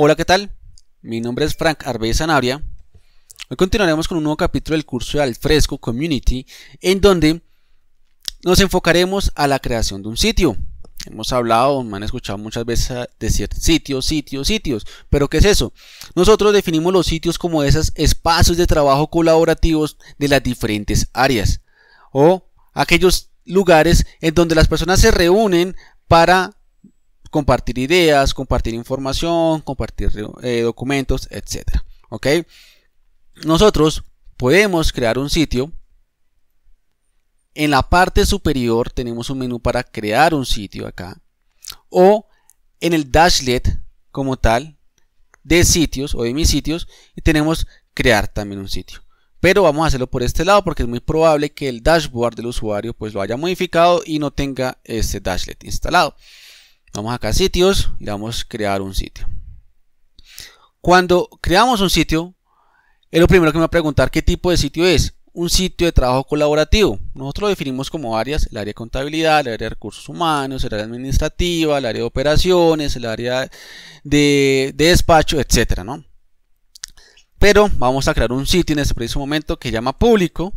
Hola, ¿qué tal? Mi nombre es Frank Arbe Hoy continuaremos con un nuevo capítulo del curso de Alfresco Community, en donde nos enfocaremos a la creación de un sitio. Hemos hablado, me han escuchado muchas veces decir sitios, sitios, sitios. Pero ¿qué es eso? Nosotros definimos los sitios como esos espacios de trabajo colaborativos de las diferentes áreas o aquellos lugares en donde las personas se reúnen para compartir ideas, compartir información, compartir eh, documentos, etc. ¿Ok? Nosotros podemos crear un sitio. En la parte superior tenemos un menú para crear un sitio acá. O en el dashlet como tal de sitios o de mis sitios y tenemos crear también un sitio. Pero vamos a hacerlo por este lado porque es muy probable que el dashboard del usuario pues lo haya modificado y no tenga este dashlet instalado. Vamos acá a sitios y damos crear un sitio. Cuando creamos un sitio, es lo primero que me va a preguntar qué tipo de sitio es. Un sitio de trabajo colaborativo. Nosotros lo definimos como áreas, el área de contabilidad, el área de recursos humanos, el área administrativa, el área de operaciones, el área de, despacho, etcétera, ¿no? Pero vamos a crear un sitio en este preciso momento que llama público,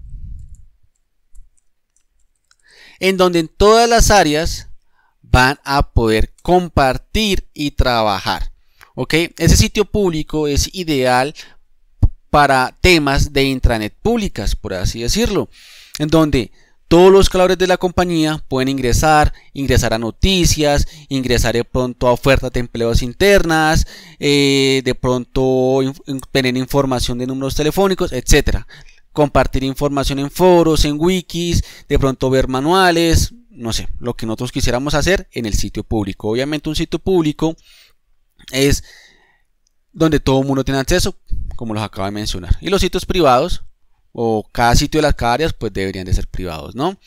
en donde en todas las áreas van a poder compartir y trabajar. ¿Ok? Ese sitio público es ideal para temas de intranet públicas, por así decirlo, en donde todos los colaboradores de la compañía pueden ingresar, ingresar a noticias, ingresar de pronto a ofertas de empleos internas, eh, de pronto tener información de números telefónicos, etcétera. Compartir información en foros, en wikis, de pronto ver manuales, no sé, lo que nosotros quisiéramos hacer en el sitio público. Obviamente un sitio público es donde todo el mundo tiene acceso, como los acabo de mencionar. Y los sitios privados, o cada sitio de las áreas, pues deberían de ser privados, ¿no?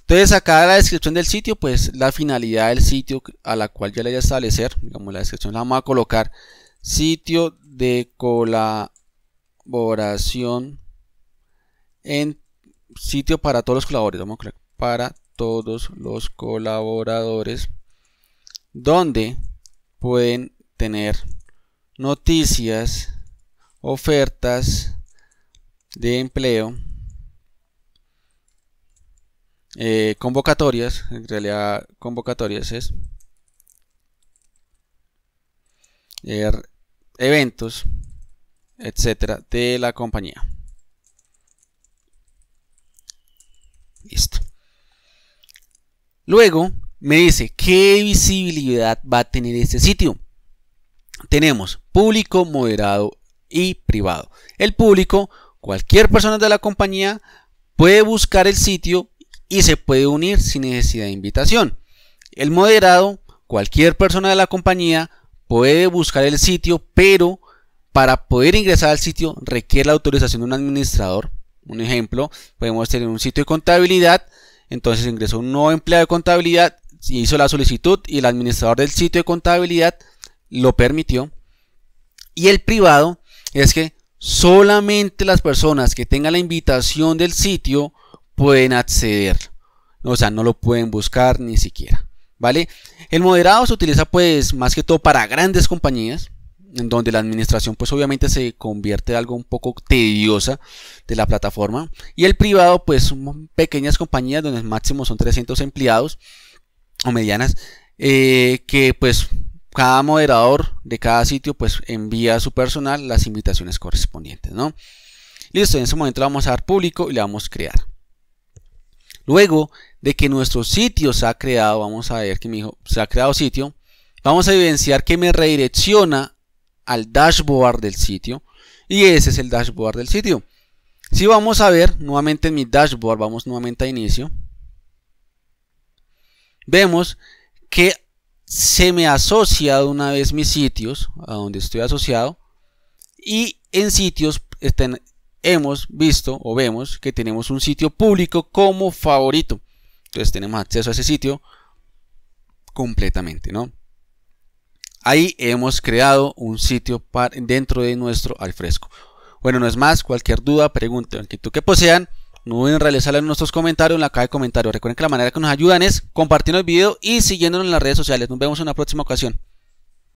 Entonces acá la descripción del sitio, pues la finalidad del sitio a la cual ya le voy a establecer, digamos la descripción la vamos a colocar sitio de colaboración en sitio para todos los colaboradores, vamos a colocar para todos los colaboradores donde pueden tener noticias, ofertas de empleo, eh, convocatorias, en realidad convocatorias es, er, eventos, etcétera, de la compañía. Listo. Luego me dice qué visibilidad va a tener este sitio. Tenemos público, moderado y privado. El público, cualquier persona de la compañía puede buscar el sitio y se puede unir sin necesidad de invitación. El moderado, cualquier persona de la compañía puede buscar el sitio, pero para poder ingresar al sitio requiere la autorización de un administrador. Un ejemplo, podemos tener un sitio de contabilidad entonces ingresó un nuevo empleado de contabilidad, hizo la solicitud y el administrador del sitio de contabilidad lo permitió. Y el privado es que solamente las personas que tengan la invitación del sitio pueden acceder. O sea, no lo pueden buscar ni siquiera. ¿Vale? El moderado se utiliza pues más que todo para grandes compañías, en donde la administración pues obviamente se convierte en algo un poco tediosa de la plataforma y el privado pues son pequeñas compañías donde el máximo son 300 empleados o medianas eh, que pues cada moderador de cada sitio pues envía a su personal las invitaciones correspondientes ¿no? listo en ese momento vamos a dar público y le vamos a crear luego de que nuestro sitio se ha creado vamos a ver que me dijo se ha creado sitio vamos a evidenciar que me redirecciona al dashboard del sitio y ese es el dashboard del sitio. Si vamos a ver nuevamente en mi dashboard, vamos nuevamente a inicio, vemos que se me asocia de una vez mis sitios a donde estoy asociado y en sitios hemos visto o vemos que tenemos un sitio público como favorito. Entonces tenemos acceso a ese sitio completamente, ¿no? Ahí hemos creado un sitio para, dentro de nuestro al fresco. Bueno, no es más, cualquier duda, pregunta, inquietud que posean, no duden en realizarla en nuestros comentarios, en la caja de comentarios. Recuerden que la manera que nos ayudan es compartiendo el video y siguiéndonos en las redes sociales. Nos vemos en una próxima ocasión.